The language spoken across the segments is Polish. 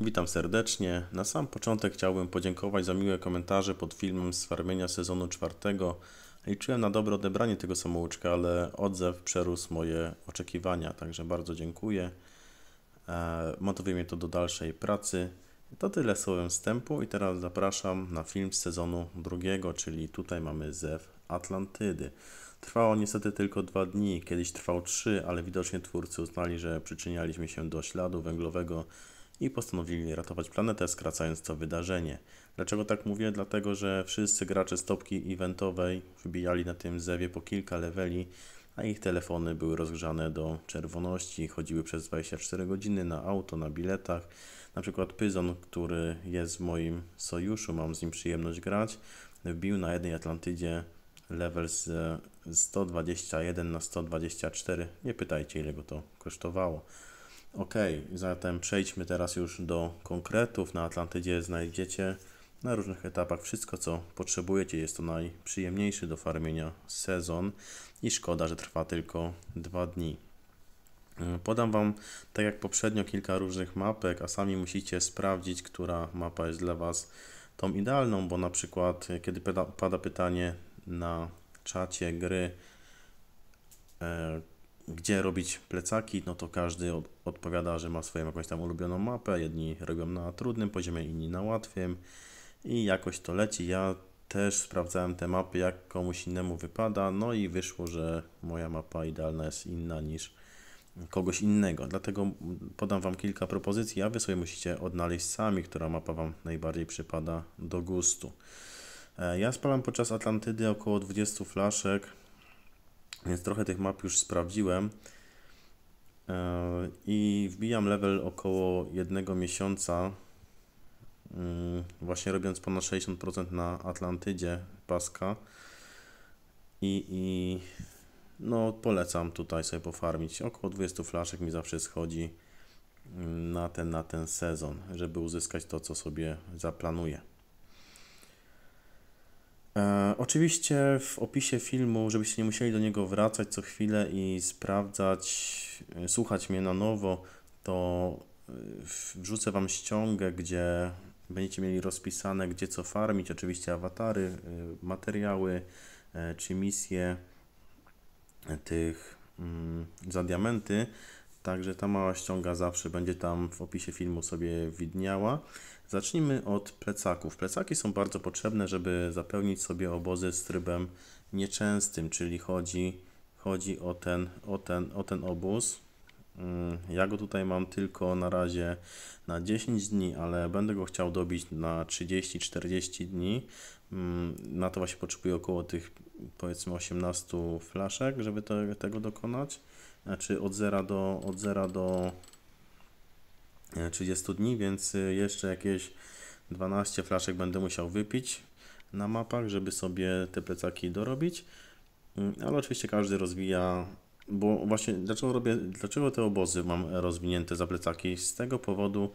Witam serdecznie. Na sam początek chciałbym podziękować za miłe komentarze pod filmem z farmienia sezonu czwartego. Liczyłem na dobre odebranie tego samouczka, ale odzew przerósł moje oczekiwania, także bardzo dziękuję. E, motywuje mnie to do dalszej pracy. To tyle słowem wstępu i teraz zapraszam na film z sezonu drugiego, czyli tutaj mamy Zew Atlantydy. Trwało niestety tylko dwa dni, kiedyś trwał trzy, ale widocznie twórcy uznali, że przyczynialiśmy się do śladu węglowego i postanowili ratować planetę, skracając to wydarzenie. Dlaczego tak mówię? Dlatego, że wszyscy gracze stopki eventowej wybijali na tym zewie po kilka leveli, a ich telefony były rozgrzane do czerwoności, chodziły przez 24 godziny na auto, na biletach. Na przykład Pyzon, który jest w moim sojuszu, mam z nim przyjemność grać, wbił na jednej Atlantydzie level z 121 na 124. Nie pytajcie ile go to kosztowało. OK, zatem przejdźmy teraz już do konkretów. Na Atlantydzie znajdziecie na różnych etapach wszystko, co potrzebujecie. Jest to najprzyjemniejszy do farmienia sezon i szkoda, że trwa tylko dwa dni. E, podam Wam, tak jak poprzednio, kilka różnych mapek, a sami musicie sprawdzić, która mapa jest dla Was tą idealną, bo na przykład, e, kiedy pada pytanie na czacie gry, e, gdzie robić plecaki, no to każdy od, odpowiada, że ma swoją jakąś tam ulubioną mapę. Jedni robią na trudnym poziomie, inni na łatwym i jakoś to leci. Ja też sprawdzałem te mapy, jak komuś innemu wypada, no i wyszło, że moja mapa idealna jest inna niż kogoś innego. Dlatego podam Wam kilka propozycji, a Wy sobie musicie odnaleźć sami, która mapa Wam najbardziej przypada do gustu. E, ja spalam podczas Atlantydy około 20 flaszek, więc trochę tych map już sprawdziłem e, i wbijam level około jednego miesiąca, mm, właśnie robiąc ponad 60% na Atlantydzie paska i, i no polecam tutaj sobie pofarmić. Około 20 flaszek mi zawsze schodzi mm, na ten, na ten sezon, żeby uzyskać to, co sobie zaplanuję. E, oczywiście w opisie filmu, żebyście nie musieli do niego wracać co chwilę i sprawdzać, e, słuchać mnie na nowo, to e, wrzucę Wam ściągę, gdzie będziecie mieli rozpisane, gdzie co farmić, oczywiście awatary, materiały czy misje tych mm, za diamenty także ta mała ściąga zawsze będzie tam w opisie filmu sobie widniała. Zacznijmy od plecaków. Plecaki są bardzo potrzebne, żeby zapełnić sobie obozy z trybem nieczęstym, czyli chodzi, chodzi o, ten, o, ten, o ten obóz. Mm, ja go tutaj mam tylko na razie na 10 dni, ale będę go chciał dobić na 30-40 dni. Mm, na to właśnie potrzebuję około tych powiedzmy 18 flaszek, żeby tego dokonać znaczy od 0 do, od 0 do 30 e, dni, więc e, jeszcze jakieś 12 flaszek będę musiał wypić na mapach, żeby sobie te plecaki dorobić. Mm, ale oczywiście każdy rozwija, bo właśnie dlaczego, robię, dlaczego te obozy mam rozwinięte za plecaki? Z tego powodu,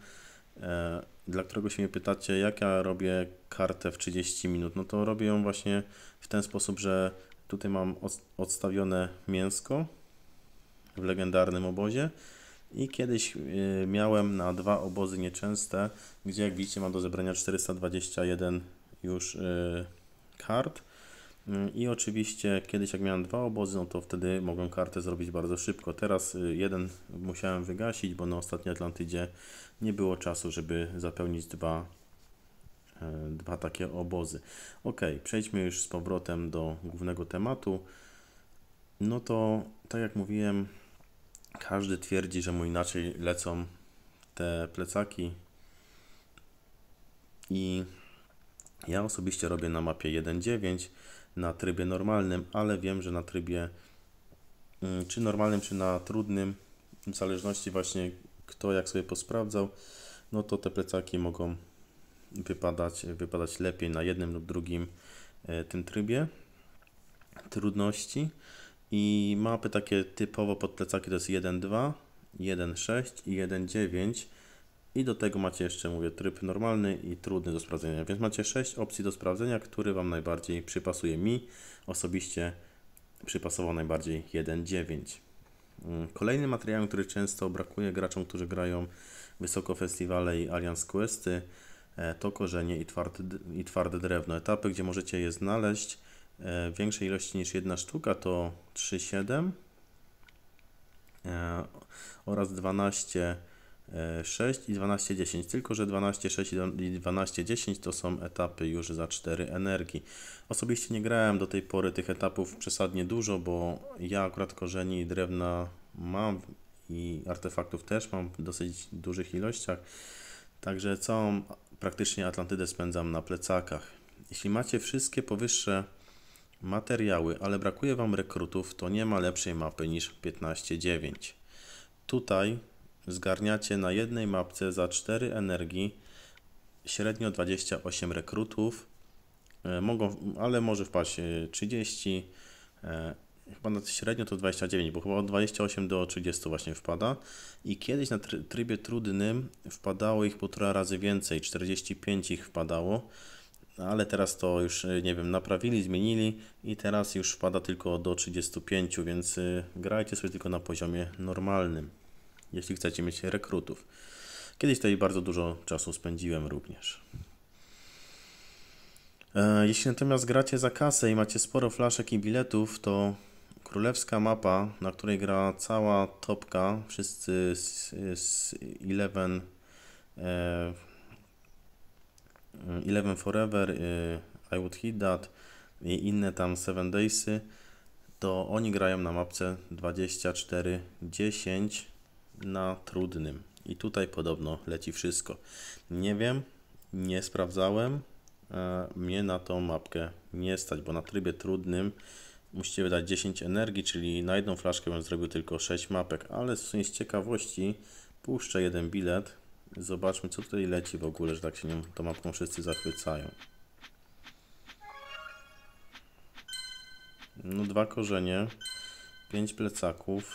e, dla którego się mnie pytacie, jak ja robię kartę w 30 minut, no to robię ją właśnie w ten sposób, że tutaj mam odstawione mięsko, w legendarnym obozie. I kiedyś y, miałem na dwa obozy nieczęste, gdzie jak widzicie mam do zebrania 421 już y, kart. Y, I oczywiście kiedyś jak miałem dwa obozy, no to wtedy mogłem kartę zrobić bardzo szybko. Teraz jeden musiałem wygasić, bo na ostatniej Atlantydzie nie było czasu, żeby zapełnić dwa, dwa takie obozy. Ok, przejdźmy już z powrotem do głównego tematu. No to tak jak mówiłem, każdy twierdzi, że mu inaczej lecą te plecaki. I ja osobiście robię na mapie 1.9 na trybie normalnym, ale wiem, że na trybie mm, czy normalnym, czy na trudnym, w zależności właśnie kto jak sobie posprawdzał, no to te plecaki mogą wypadać, wypadać lepiej na jednym lub drugim e, tym trybie trudności. I mapy takie typowo pod plecaki to jest 1.2, 1.6 i 1.9. I do tego macie jeszcze, mówię, tryb normalny i trudny do sprawdzenia. Więc macie 6 opcji do sprawdzenia, który Wam najbardziej przypasuje. Mi osobiście przypasował najbardziej 1.9. Mm, kolejny materiał, który często brakuje graczom, którzy grają wysoko festiwale i Alliance Questy, e, to korzenie i twarde, i twarde drewno. Etapy, gdzie możecie je znaleźć E, większej ilości niż jedna sztuka to 3,7 e, oraz 12,6 e, i 12,10. tylko że 12,6 i 12,10 to są etapy już za 4 energii. Osobiście nie grałem do tej pory tych etapów przesadnie dużo, bo ja akurat korzeni drewna mam i artefaktów też mam w dosyć dużych ilościach. Także całą praktycznie Atlantydę spędzam na plecakach. Jeśli macie wszystkie powyższe Materiały, ale brakuje Wam rekrutów, to nie ma lepszej mapy niż 15.9. Tutaj zgarniacie na jednej mapce za 4 energii średnio 28 rekrutów, e, mogą, ale może wpaść 30, e, e, chyba na średnio to 29, bo chyba od 28 do 30 właśnie wpada. I kiedyś na trybie trudnym wpadało ich półtora razy więcej, 45 ich wpadało. No, ale teraz to już, y, nie wiem, naprawili, zmienili i teraz już wpada tylko do 35, więc y, grajcie sobie tylko na poziomie normalnym, jeśli chcecie mieć rekrutów. Kiedyś tutaj bardzo dużo czasu spędziłem również. E, jeśli natomiast gracie za kasę i macie sporo flaszek i biletów, to królewska mapa, na której gra cała topka, wszyscy z, z 11 Y, Eleven Forever, y, I Would Hit That i inne tam Seven Daysy, to oni grają na mapce 24-10 na trudnym. I tutaj podobno leci wszystko. Nie wiem, nie sprawdzałem. Mnie na tą mapkę nie stać, bo na trybie trudnym musicie wydać 10 energii, czyli na jedną flaszkę bym zrobił tylko 6 mapek, ale z ciekawości puszczę jeden bilet Zobaczmy, co tutaj leci w ogóle, że tak się nią, tą mapką wszyscy zachwycają. No dwa korzenie, pięć plecaków.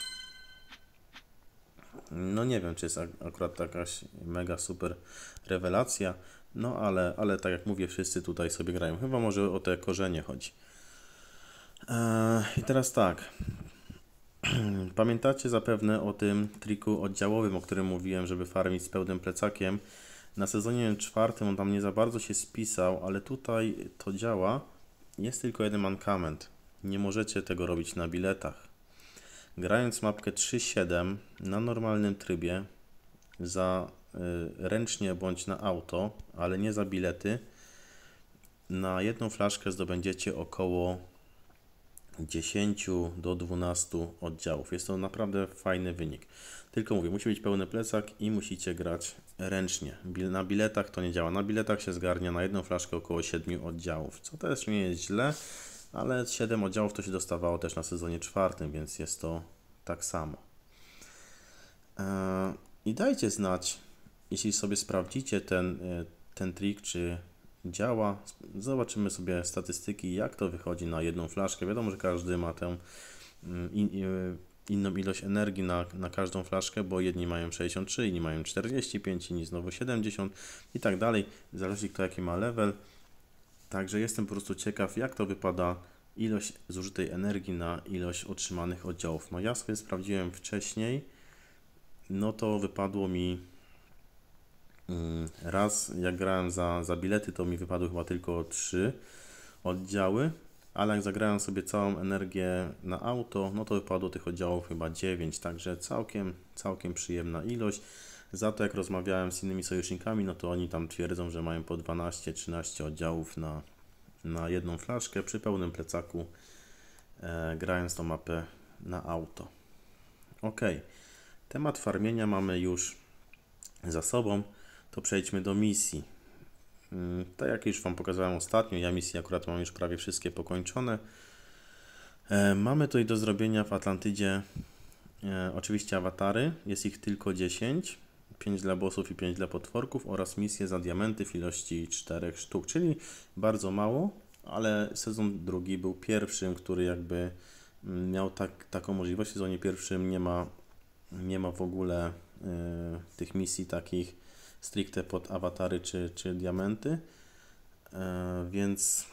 No nie wiem, czy jest akurat jakaś mega super rewelacja, no ale, ale tak jak mówię, wszyscy tutaj sobie grają. Chyba może o te korzenie chodzi. Eee, I teraz tak, Pamiętacie zapewne o tym triku oddziałowym, o którym mówiłem, żeby farmić z pełnym plecakiem. Na sezonie czwartym on tam nie za bardzo się spisał, ale tutaj to działa. Jest tylko jeden mankament. Nie możecie tego robić na biletach. Grając mapkę 3.7 na normalnym trybie za y, ręcznie bądź na auto, ale nie za bilety, na jedną flaszkę zdobędziecie około 10 do 12 oddziałów. Jest to naprawdę fajny wynik. Tylko mówię, musi być pełny plecak i musicie grać ręcznie. Na biletach to nie działa. Na biletach się zgarnia na jedną flaszkę około 7 oddziałów, co też nie jest źle, ale 7 oddziałów to się dostawało też na sezonie czwartym, więc jest to tak samo. E, I dajcie znać, jeśli sobie sprawdzicie ten, e, ten trik, czy działa. Zobaczymy sobie statystyki, jak to wychodzi na jedną flaszkę. Wiadomo, że każdy ma tę mm, e, inną ilość energii na, na każdą flaszkę, bo jedni mają 63, inni mają 45, inni znowu 70 i tak dalej. Zależy kto jaki ma level. Także jestem po prostu ciekaw, jak to wypada ilość zużytej energii na ilość otrzymanych oddziałów. No ja sobie sprawdziłem wcześniej, no to wypadło mi Y, raz jak grałem za, za bilety, to mi wypadły chyba tylko trzy oddziały, ale jak zagrałem sobie całą energię na auto, no to wypadło tych oddziałów chyba 9, także całkiem, całkiem przyjemna ilość. Za to jak rozmawiałem z innymi sojusznikami, no to oni tam twierdzą, że mają po 12-13 oddziałów na, na jedną flaszkę przy pełnym plecaku, e, grając tą mapę na auto. Ok, temat farmienia mamy już za sobą to przejdźmy do misji. Mm, tak jak już Wam pokazałem ostatnio, ja misje akurat mam już prawie wszystkie pokończone. E, mamy tutaj do zrobienia w Atlantydzie e, oczywiście awatary, jest ich tylko 10. 5 dla bossów i 5 dla potworków oraz misje za diamenty w ilości 4 sztuk, czyli bardzo mało, ale sezon drugi był pierwszym, który jakby mm, miał tak, taką możliwość. W sezonie pierwszym nie ma, nie ma w ogóle y, tych misji takich stricte pod awatary czy, czy diamenty, e, więc,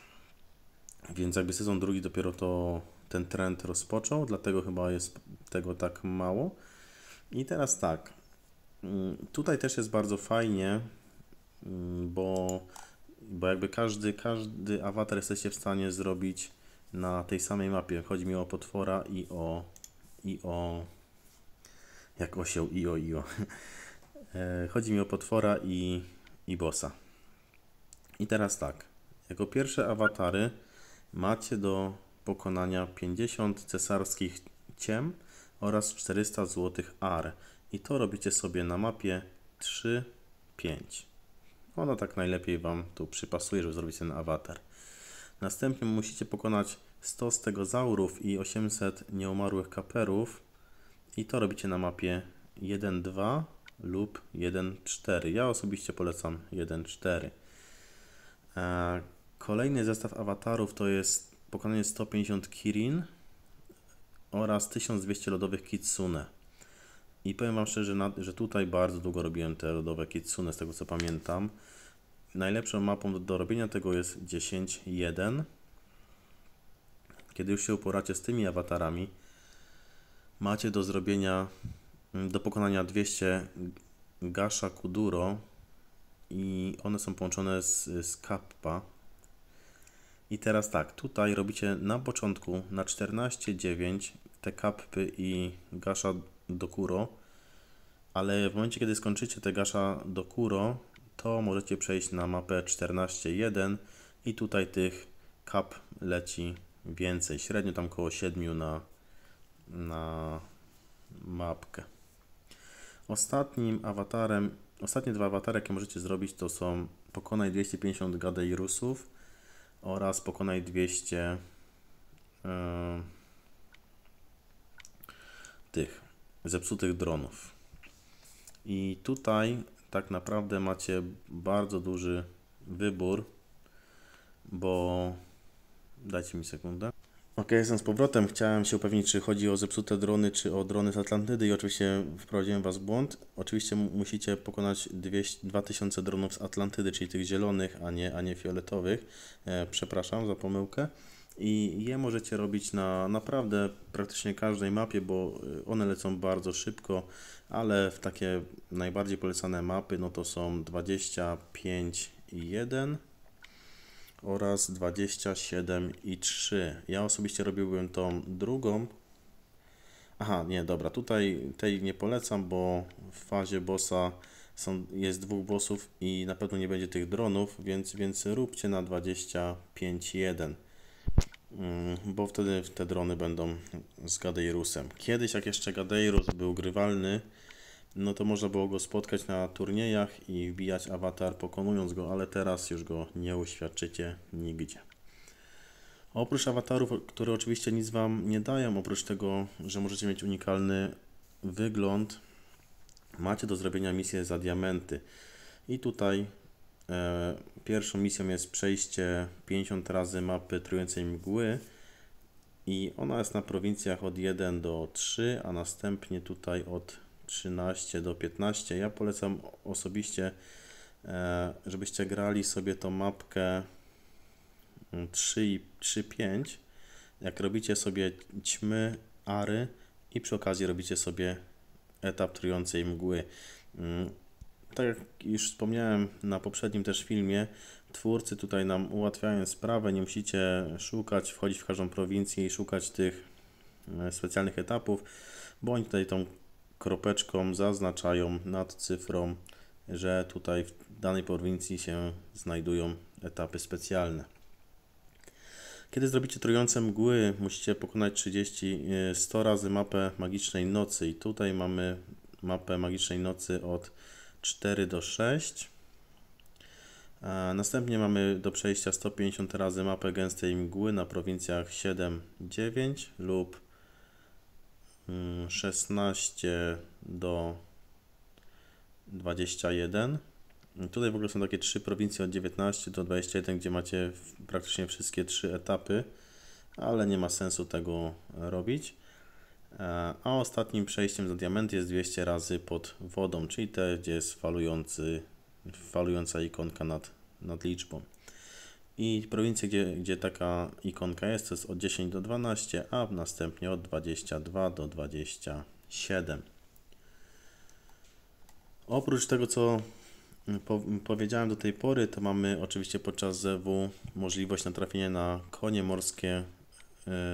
więc jakby sezon drugi dopiero to ten trend rozpoczął, dlatego chyba jest tego tak mało. I teraz tak, mm, tutaj też jest bardzo fajnie, mm, bo, bo jakby każdy, każdy awatar jesteście w stanie zrobić na tej samej mapie. Chodzi mi o potwora i o, i o jak osioł i o i o. E, chodzi mi o potwora i, i bossa. I teraz tak. Jako pierwsze awatary macie do pokonania 50 cesarskich ciem oraz 400 złotych ar. I to robicie sobie na mapie 3, 5. Ona tak najlepiej Wam tu przypasuje, żeby zrobić ten awatar. Następnie musicie pokonać 100 stegozaurów i 800 nieumarłych kaperów. I to robicie na mapie 1, 2, lub 1.4. Ja osobiście polecam 1.4. E, kolejny zestaw awatarów to jest pokonanie 150 Kirin oraz 1200 lodowych Kitsune. I powiem Wam szczerze, że, tutaj bardzo długo robiłem te lodowe Kitsune, z tego co pamiętam. Najlepszą mapą do, do robienia tego jest 10.1. Kiedy już się uporacie z tymi awatarami, macie do zrobienia do pokonania 200 Gasha Kuduro i one są połączone z, z Kappa. I teraz tak, tutaj robicie na początku na 14,9 te Kappy i Gasha Dokuro, ale w momencie, kiedy skończycie te Gasha Dokuro, to możecie przejść na mapę 14.1 i tutaj tych kap leci więcej, średnio tam około 7 na, na mapkę. Ostatnim awatarem, ostatnie dwa awatary, jakie możecie zrobić, to są pokonaj 250 Gadeirusów oraz pokonaj 200 yy, e, tych zepsutych dronów. I tutaj tak naprawdę macie bardzo duży wybór, bo dajcie mi sekundę. Ok, jestem z powrotem. Chciałem się upewnić, czy chodzi o zepsute drony, czy o drony z Atlantydy i oczywiście wprowadziłem Was w błąd. Oczywiście musicie pokonać 200, 2000 dronów z Atlantydy, czyli tych zielonych, a nie, a nie fioletowych. E, przepraszam za pomyłkę. I je możecie robić na naprawdę praktycznie każdej mapie, bo e, one lecą bardzo szybko, ale w takie najbardziej polecane mapy no to są 25 i 1, oraz 27 i 3. Ja osobiście robiłbym tą drugą. Aha, nie, dobra, tutaj tej nie polecam, bo w fazie bossa są, jest dwóch bossów i na pewno nie będzie tych dronów, więc, więc róbcie na 1. Mm, bo wtedy te drony będą z Gadeirusem. Kiedyś jak jeszcze Gadeirus był grywalny, no to można było go spotkać na turniejach i wbijać awatar pokonując go, ale teraz już go nie uświadczycie nigdzie. Oprócz awatarów, które oczywiście nic Wam nie dają, oprócz tego, że możecie mieć unikalny wygląd, macie do zrobienia misję za diamenty. I tutaj e, pierwszą misją jest przejście 50 razy mapy trującej mgły i ona jest na prowincjach od 1 do 3, a następnie tutaj od 13 do 15. Ja polecam osobiście, e, żebyście grali sobie tą mapkę 3, 3 5. Jak robicie sobie ćmy, ary i przy okazji robicie sobie etap trującej mgły. Mm, tak jak już wspomniałem na poprzednim też filmie, twórcy tutaj nam ułatwiają sprawę, nie musicie szukać, wchodzić w każdą prowincję i szukać tych e, specjalnych etapów, bo oni tutaj tą kropeczką zaznaczają nad cyfrą, że tutaj w danej prowincji się znajdują etapy specjalne. Kiedy zrobicie trujące mgły, musicie pokonać 30, 100 e, razy mapę magicznej nocy i tutaj mamy mapę magicznej nocy od 4 do 6. Następnie mamy do przejścia 150 razy mapę gęstej mgły na prowincjach 7, 9 lub 16 do 21. Tutaj w ogóle są takie trzy prowincje od 19 do 21, gdzie macie praktycznie wszystkie trzy etapy, ale nie ma sensu tego robić. E, a ostatnim przejściem za diament jest 200 razy pod wodą, czyli te, gdzie jest falujący, falująca ikonka nad, nad liczbą. I prowincje, gdzie, gdzie taka ikonka jest, to jest od 10 do 12, a następnie od 22 do 27. Oprócz tego, co mm, mm, powiedziałem do tej pory, to mamy oczywiście podczas zewu możliwość natrafienia na konie morskie e,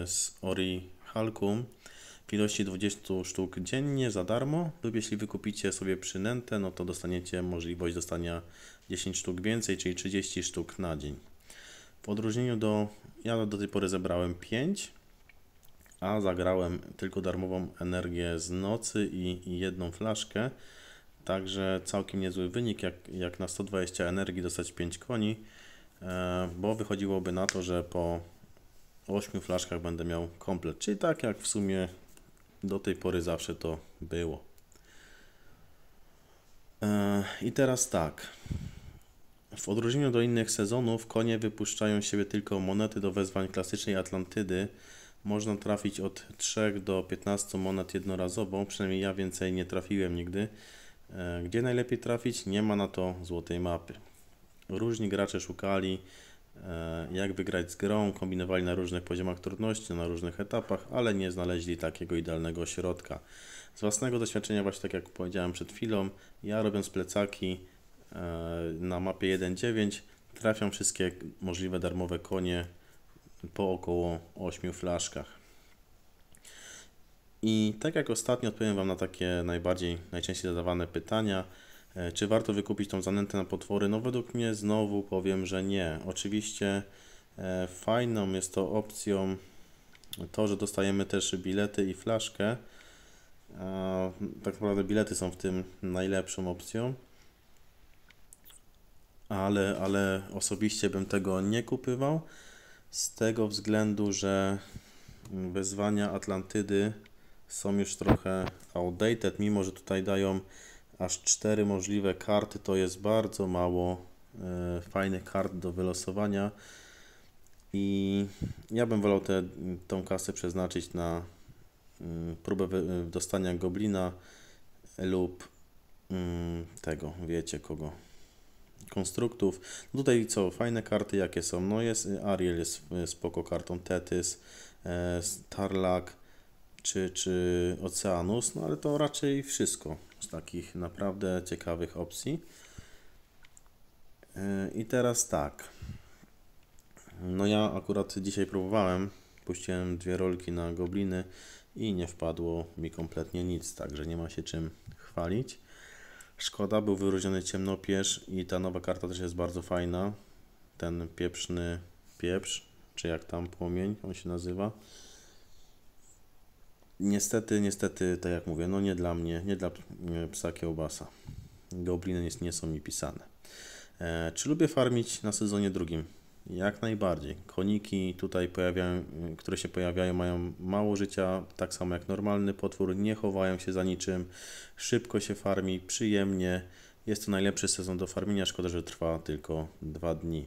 z Ori Halkum w ilości 20 sztuk dziennie za darmo lub jeśli wykupicie sobie przynętę, no to dostaniecie możliwość dostania 10 sztuk więcej, czyli 30 sztuk na dzień. W odróżnieniu do. Ja do tej pory zebrałem 5, a zagrałem tylko darmową energię z nocy i, i jedną flaszkę. Także całkiem niezły wynik, jak, jak na 120 energii dostać 5 koni, e, bo wychodziłoby na to, że po 8 flaszkach będę miał komplet. Czyli tak jak w sumie do tej pory zawsze to było. E, I teraz tak. W odróżnieniu do innych sezonów konie wypuszczają siebie tylko monety do wezwań klasycznej Atlantydy. Można trafić od 3 do 15 monet jednorazowo, przynajmniej ja więcej nie trafiłem nigdy. E, gdzie najlepiej trafić? Nie ma na to złotej mapy. Różni gracze szukali, e, jak wygrać z grą, kombinowali na różnych poziomach trudności, na różnych etapach, ale nie znaleźli takiego idealnego środka. Z własnego doświadczenia, właśnie tak jak powiedziałem przed chwilą, ja robiąc plecaki, E, na mapie 1.9 trafią wszystkie możliwe darmowe konie po około 8 flaszkach. I tak jak ostatnio odpowiem Wam na takie najbardziej, najczęściej zadawane pytania, e, czy warto wykupić tą zanętę na potwory? No według mnie znowu powiem, że nie. Oczywiście e, fajną jest to opcją to, że dostajemy też bilety i flaszkę. Tak naprawdę bilety są w tym najlepszą opcją ale, ale osobiście bym tego nie kupywał z tego względu, że wezwania Atlantydy są już trochę outdated, mimo że tutaj dają aż cztery możliwe karty, to jest bardzo mało e, fajnych kart do wylosowania i ja bym wolał tę tą kasę przeznaczyć na mm, próbę wy, e, dostania goblina lub mm, tego, wiecie kogo konstruktów. No tutaj co, fajne karty jakie są? No jest Ariel jest e, spoko kartą, Tetis, e, Tarlak czy, czy Oceanus, no ale to raczej wszystko z takich naprawdę ciekawych opcji. E, I teraz tak. No ja akurat dzisiaj próbowałem, puściłem dwie rolki na gobliny i nie wpadło mi kompletnie nic, także nie ma się czym chwalić. Szkoda, był wyróżniony ciemnopierz i ta nowa karta też jest bardzo fajna. Ten pieprzny pieprz, czy jak tam płomień on się nazywa. Niestety, niestety, tak jak mówię, no nie dla mnie, nie dla e, psa kiełbasa. Gobliny nie, są mi pisane. E, czy lubię farmić na sezonie drugim? Jak najbardziej. Koniki tutaj pojawiają, które się pojawiają, mają mało życia, tak samo jak normalny potwór, nie chowają się za niczym, szybko się farmi, przyjemnie. Jest to najlepszy sezon do farmienia, szkoda, że trwa tylko dwa dni.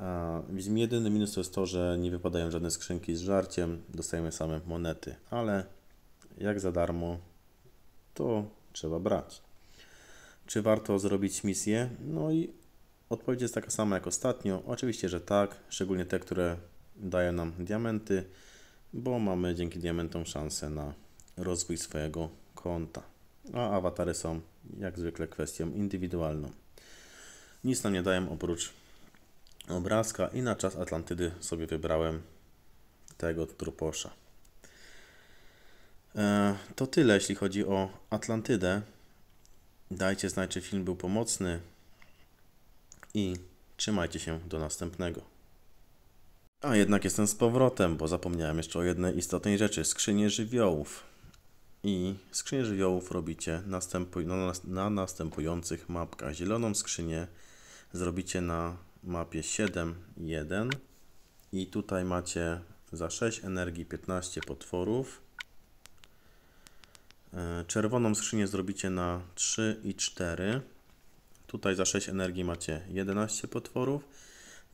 A jedyny minus to jest to, że nie wypadają żadne skrzynki z żarciem, dostajemy same monety, ale jak za darmo, to trzeba brać. Czy warto zrobić misję? No i Odpowiedź jest taka sama jak ostatnio. Oczywiście, że tak, szczególnie te, które dają nam diamenty, bo mamy dzięki diamentom szansę na rozwój swojego konta. A awatary są jak zwykle kwestią indywidualną. Nic nam nie dają oprócz obrazka i na czas Atlantydy sobie wybrałem tego truposza. E, to tyle, jeśli chodzi o Atlantydę. Dajcie znać, czy film był pomocny i trzymajcie się do następnego. A jednak jestem z powrotem, bo zapomniałem jeszcze o jednej istotnej rzeczy, skrzynie żywiołów. I skrzynię żywiołów robicie na, no, na następujących mapkach. Zieloną skrzynię zrobicie na mapie 7.1 i tutaj macie za 6 energii 15 potworów. E, czerwoną skrzynię zrobicie na 3 i 4. Tutaj za 6 energii macie 11 potworów.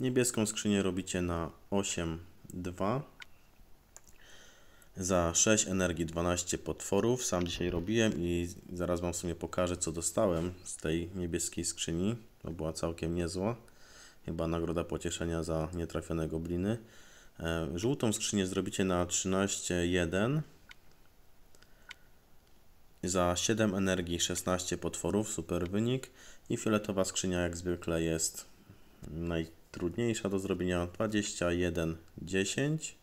Niebieską skrzynię robicie na 8, 2. Za 6 energii 12 potworów. Sam dzisiaj robiłem i zaraz Wam sobie pokażę, co dostałem z tej niebieskiej skrzyni. To była całkiem niezła. Chyba nagroda pocieszenia za nietrafione gobliny. E, żółtą skrzynię zrobicie na 13,1. Za 7 energii 16 potworów, super wynik. I fioletowa skrzynia jak zwykle jest najtrudniejsza do zrobienia. 21, 10.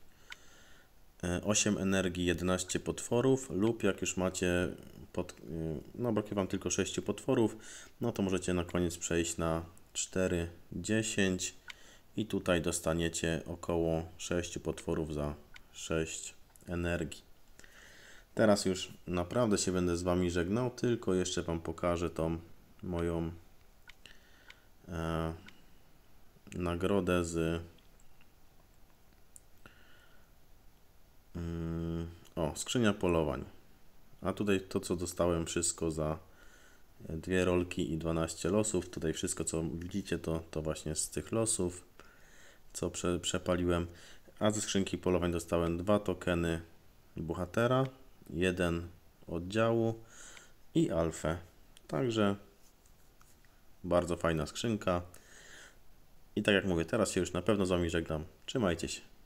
8 energii, 11 potworów lub jak już macie, pod, e, no brakuje Wam tylko 6 potworów, no to możecie na koniec przejść na 4, 10 i tutaj dostaniecie około 6 potworów za 6 energii. Teraz już naprawdę się będę z Wami żegnał, tylko jeszcze Wam pokażę tą moją e, nagrodę z mm, o, skrzynia polowań. A tutaj to, co dostałem wszystko za dwie rolki i 12 losów. Tutaj wszystko, co widzicie, to, to właśnie z tych losów, co prze, przepaliłem. A ze skrzynki polowań dostałem dwa tokeny bohatera, jeden oddziału i alfę. Także bardzo fajna skrzynka. I tak jak mówię, teraz się już na pewno z Wami żegnam. Trzymajcie się.